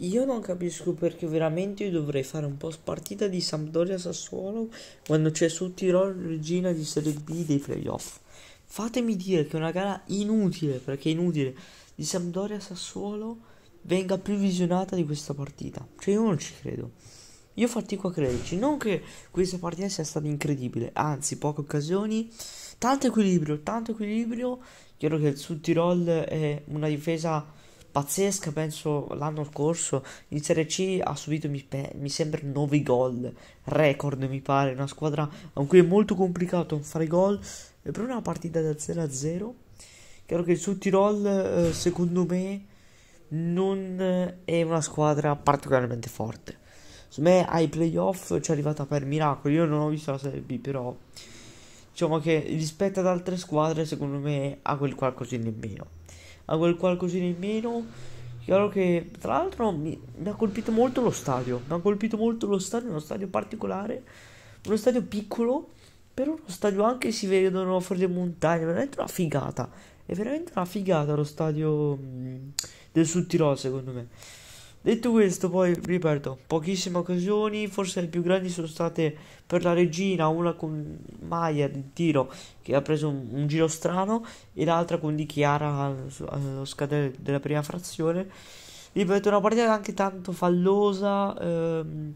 Io non capisco perché veramente io dovrei fare un post partita di Sampdoria Sassuolo quando c'è su Tirol regina di Serie B dei playoff. Fatemi dire che una gara inutile, perché è inutile, di Sampdoria Sassuolo venga più visionata di questa partita. Cioè io non ci credo. Io fatico a crederci, non che questa partita sia stata incredibile, anzi poche occasioni, tanto equilibrio, tanto equilibrio. Chiaro che il Sud Tirol è una difesa pazzesca, penso l'anno scorso in Serie C ha subito mi, mi sembra 9 gol, record mi pare, una squadra con cui è molto complicato fare gol, è proprio una partita da 0 a 0. Chiaro che il Sud Tirol eh, secondo me non è una squadra particolarmente forte. su me ai playoff ci è arrivata per miracolo, io non ho visto la Serie B però diciamo che rispetto ad altre squadre secondo me ha quel qualcosina in meno a quel qualcosina in meno. Chiaro che tra l'altro mi, mi ha colpito molto lo stadio, mi ha colpito molto lo stadio, uno stadio particolare, uno stadio piccolo, però uno stadio anche si vedono fuori le montagne, veramente una figata, è veramente una figata lo stadio mm, del Sud Tirol secondo me. Detto questo, poi ripeto, pochissime occasioni, forse le più grandi sono state per la regina, una con Maier di tiro che ha preso un, un, giro strano e l'altra con Di Chiara allo scadere della prima frazione. Ripeto, una partita anche tanto fallosa, ehm,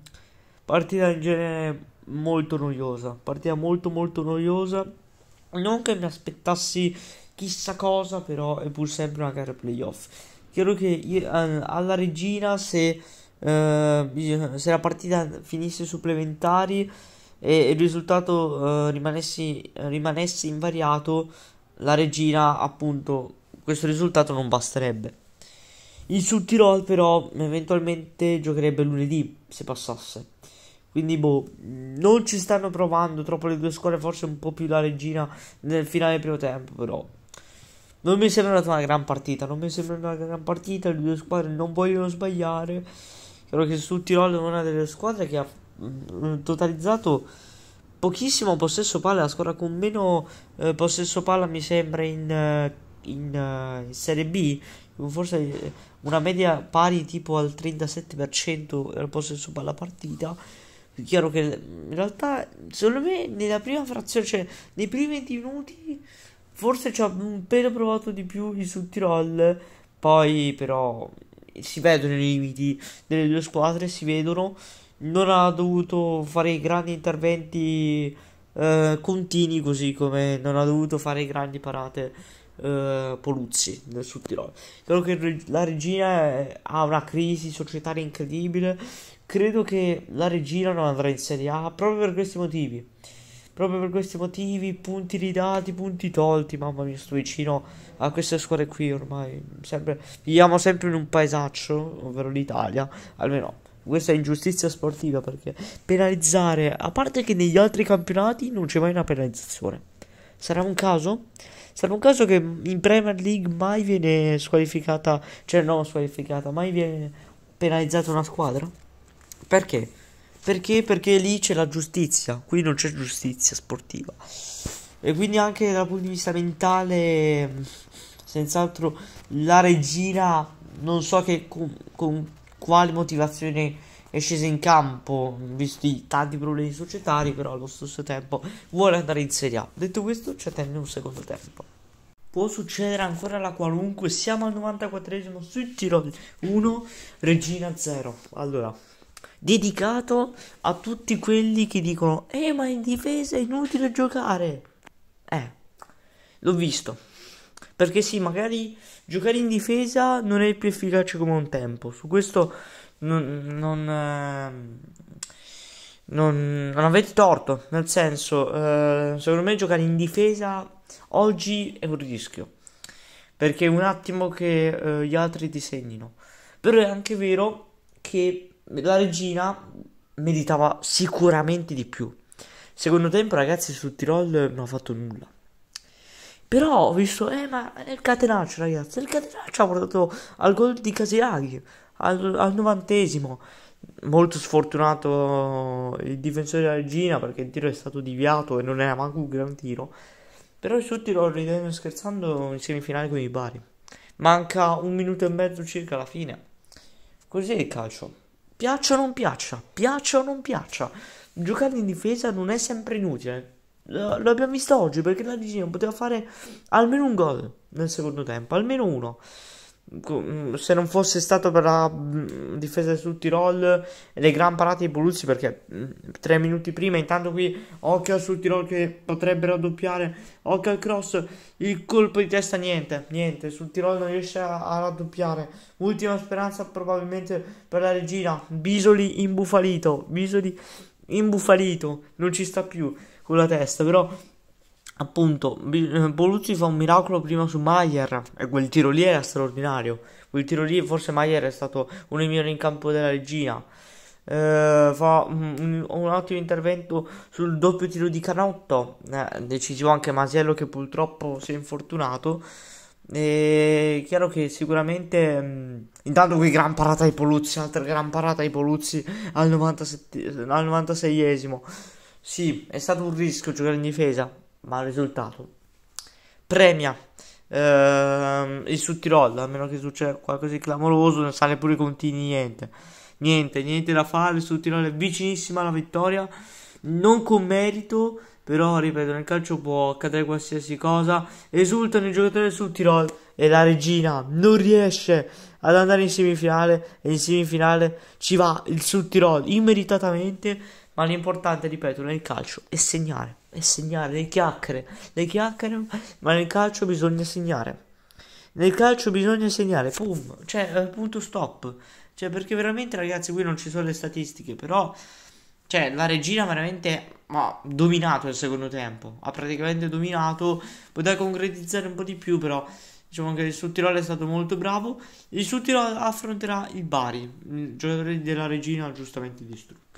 partita in genere molto noiosa, partita molto molto noiosa. Non che mi aspettassi chissà cosa, però è pur sempre una gara playoff. Chiaro che io, eh, alla regina se, eh, se, la partita finisse supplementari e il risultato eh, rimanesse, rimanesse invariato, la regina appunto questo risultato non basterebbe. Il Sud Tirol però eventualmente giocherebbe lunedì se passasse. Quindi boh, non ci stanno provando troppo le due squadre, forse un po' più la regina nel finale primo tempo però. Non mi sembra sembrata una gran partita, non mi sembra una gran partita, le due squadre non vogliono sbagliare. Credo che sul Tirol è una delle squadre che ha mm, totalizzato pochissimo possesso palla, la squadra con meno eh, possesso palla mi sembra in, eh, in, eh, in Serie B, forse eh, una media pari tipo al 37% del possesso palla partita chiaro che mm, in realtà secondo me nella prima frazione cioè nei primi 20 minuti Forse ci ho un pelo provato di più il Sud Tirol. Poi, però, si vedono i limiti delle due squadre. Si vedono. Non ha dovuto fare grandi interventi eh, continui, così come non ha dovuto fare grandi parate. Uh, Poluzzi nel Sud Tirol. Credo che la regina eh, ha una crisi societaria incredibile. Credo che la regina non andrà in Serie A proprio per questi motivi. Proprio per questi motivi, punti ridati, punti tolti. Mamma mia, sto vicino a queste squadre qui ormai. Sempre, viviamo sempre in un paesaccio, ovvero l'Italia. Almeno questa è ingiustizia sportiva perché penalizzare, a parte che negli altri campionati non c'è mai una penalizzazione. Sarà un caso? Sarà un caso che in Premier League mai viene squalificata, cioè no squalificata, mai viene penalizzata una squadra? Perché? Perché? Perché lì c'è la giustizia, qui non c'è giustizia sportiva. E quindi anche dal punto di vista mentale, senz'altro la regina, non so che, con, con quale motivazione è scesa in campo, visti tanti problemi societari, però allo stesso tempo vuole andare in Serie A. Detto questo, ci attende un secondo tempo. Può succedere ancora la qualunque, siamo al 94esimo sui tironi 1, regina 0. Allora, dedicato a tutti quelli che dicono eh ma in difesa è inutile giocare eh l'ho visto perché sì magari giocare in difesa non è più efficace come un tempo su questo non non, ehm, non, non avete torto nel senso eh, secondo me giocare in difesa oggi è un rischio perché è un attimo che eh, gli altri disegnino però è anche vero che la regina meditava sicuramente di più. Secondo tempo, ragazzi, su Tirol non ha fatto nulla. Però ho visto, eh, ma è il catenaccio, ragazzi. Il catenaccio ha portato al gol di Casiraghi al, al novantesimo. Molto sfortunato il difensore della regina perché il tiro è stato deviato e non era manco un gran tiro. Però su Tirol, ridendo scherzando, in semifinale con i Bari. Manca un minuto e mezzo circa alla fine. Così è il calcio. Piaccia o non piaccia, piaccia o non piaccia, giocare in difesa non è sempre inutile. Lo, abbiamo visto oggi perché la Ligina poteva fare almeno un gol nel secondo tempo, almeno uno. Mm, se non fosse stato per la mm, difesa su Tirol le gran parate di Boluzzi perché mm, tre minuti prima intanto qui occhio su Tirol che potrebbero raddoppiare occhio al cross il colpo di testa niente niente sul Tirol non riesce a raddoppiare ultima speranza probabilmente per la regina Bisoli imbufalito Bisoli imbufalito non ci sta più con la testa però appunto eh, Boluzzi fa un miracolo prima su Maier e quel tiro lì era straordinario quel tiro lì forse Maier è stato uno dei migliori in campo della regina eh, fa un, un, ottimo intervento sul doppio tiro di Canotto eh, decisivo anche Masiello che purtroppo si è infortunato e chiaro che sicuramente mh, mm, intanto qui gran parata ai Poluzzi altra gran parata ai Poluzzi al, 97, al 96esimo sì, è stato un rischio giocare in difesa, ma il risultato premia ehm, il Sud Tirol, a meno che succeda qualcosa di clamoroso, non sale pure i contini, niente. Niente, niente da fare, il Sud Tirol è vicinissima alla vittoria, non con merito, però ripeto, nel calcio può accadere qualsiasi cosa. Esultano i giocatori del Sud Tirol e la regina non riesce ad andare in semifinale e in semifinale ci va il Sud Tirol immeritatamente ma l'importante, ripeto, nel calcio è segnare, è segnare, le chiacchiere, le chiacchiere, ma nel calcio bisogna segnare. Nel calcio bisogna segnare, pum, cioè, eh, punto stop. Cioè, perché veramente, ragazzi, qui non ci sono le statistiche, però, cioè, la regina veramente ha dominato il secondo tempo, ha praticamente dominato, poteva concretizzare un po' di più, però... Diciamo che il Suttirolo è stato molto bravo. Il Suttirolo affronterà il Bari, il giocatore della regina giustamente distrutto.